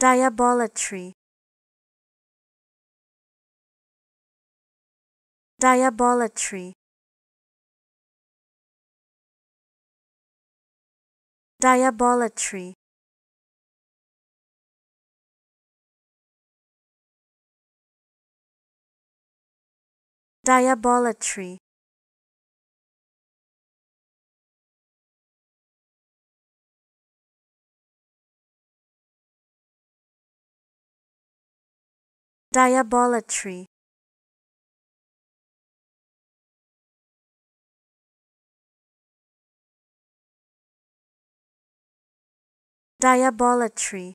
Diabolatry Diabolatry Diabolatry Diabolatry Diabolatry Diabolatry